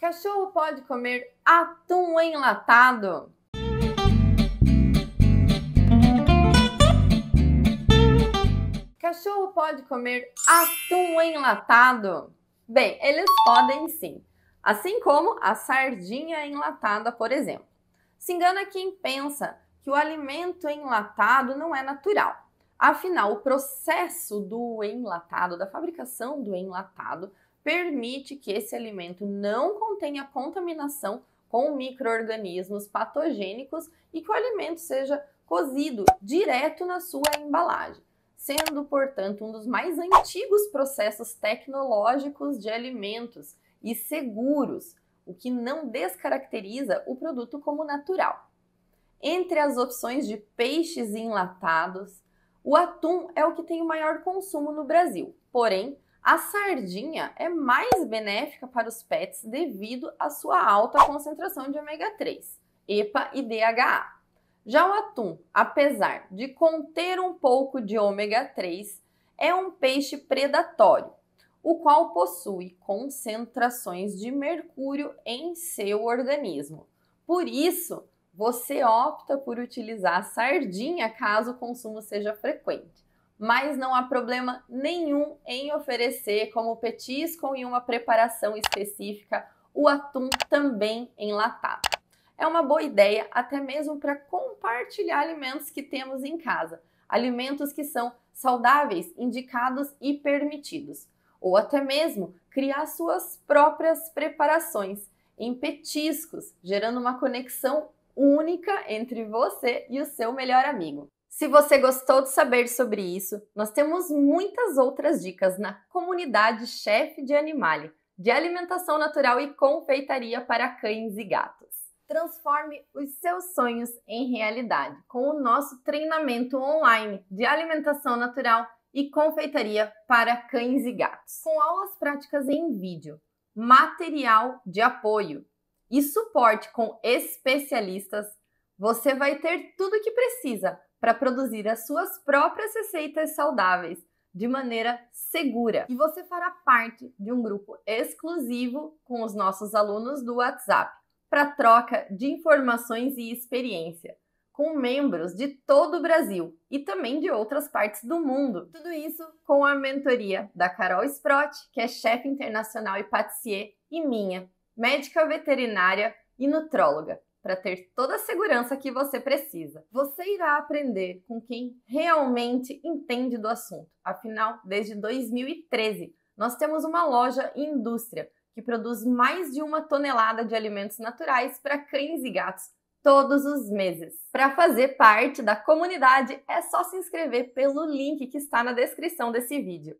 Cachorro pode comer atum enlatado? Cachorro pode comer atum enlatado? Bem, eles podem sim, assim como a sardinha enlatada, por exemplo. Se engana quem pensa que o alimento enlatado não é natural. Afinal, o processo do enlatado, da fabricação do enlatado, permite que esse alimento não contenha contaminação com micro-organismos patogênicos e que o alimento seja cozido direto na sua embalagem, sendo, portanto, um dos mais antigos processos tecnológicos de alimentos e seguros, o que não descaracteriza o produto como natural. Entre as opções de peixes enlatados, o atum é o que tem o maior consumo no Brasil, porém, a sardinha é mais benéfica para os pets devido à sua alta concentração de ômega 3, EPA e DHA. Já o atum, apesar de conter um pouco de ômega 3, é um peixe predatório, o qual possui concentrações de mercúrio em seu organismo. Por isso, você opta por utilizar a sardinha caso o consumo seja frequente mas não há problema nenhum em oferecer como petisco em uma preparação específica o atum também enlatado. É uma boa ideia até mesmo para compartilhar alimentos que temos em casa, alimentos que são saudáveis, indicados e permitidos, ou até mesmo criar suas próprias preparações em petiscos, gerando uma conexão única entre você e o seu melhor amigo. Se você gostou de saber sobre isso, nós temos muitas outras dicas na comunidade Chefe de Animal de alimentação natural e confeitaria para cães e gatos. Transforme os seus sonhos em realidade com o nosso treinamento online de alimentação natural e confeitaria para cães e gatos, com aulas práticas em vídeo, material de apoio e suporte com especialistas. Você vai ter tudo o que precisa para produzir as suas próprias receitas saudáveis de maneira segura. E você fará parte de um grupo exclusivo com os nossos alunos do WhatsApp para troca de informações e experiência com membros de todo o Brasil e também de outras partes do mundo. Tudo isso com a mentoria da Carol Sprott, que é chefe internacional e patissier, e minha, médica veterinária e nutróloga para ter toda a segurança que você precisa. Você irá aprender com quem realmente entende do assunto. Afinal, desde 2013, nós temos uma loja e indústria que produz mais de uma tonelada de alimentos naturais para cães e gatos todos os meses. Para fazer parte da comunidade, é só se inscrever pelo link que está na descrição desse vídeo.